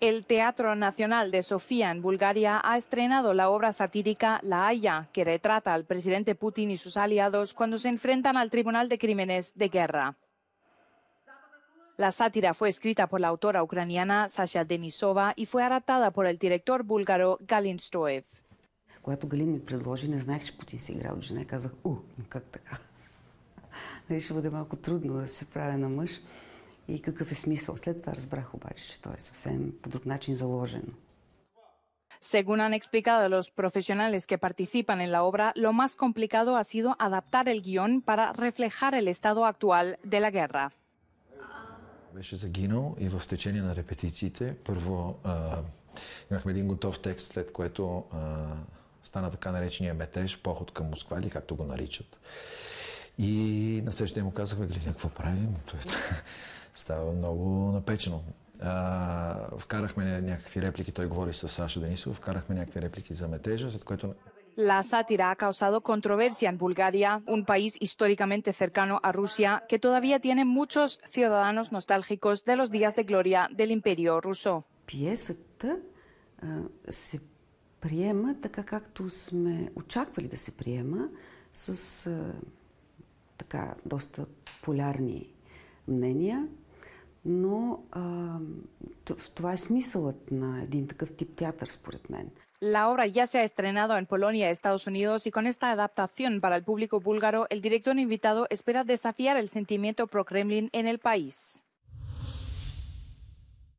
El Teatro Nacional de Sofía en Bulgaria ha estrenado la obra satírica La Haya, que retrata al presidente Putin y sus aliados cuando se enfrentan al Tribunal de Crímenes de Guerra. La sátira fue escrita por la autora ucraniana Sasha Denisova y fue adaptada por el director búlgaro Galin Stroev. и какъв е смисъл. След това разбрах обаче, че той е съвсем по друг начин заложен. Según han explicado los profesionales que participan en la obra, lo más complicado ha sido adaptar el guión para reflejar el estado actual de la guerra. Беше загинал и в течение на репетициите. Първо а, имахме един готов текст, след което а, стана така наречения метеж, поход към Москва или както го наричат. И на следващия му какво правим? става вкарахме някакви реплики, той говори La sátira ha causado controversia en Bulgaria, un país históricamente cercano a Rusia, que todavía tiene muchos ciudadanos nostálgicos de los días de gloria del Imperio ruso. La се приема la obra ya se ha estrenado en Polonia, Estados Unidos, y con esta adaptación para el público búlgaro, el director invitado espera desafiar el sentimiento pro-Kremlin en el país.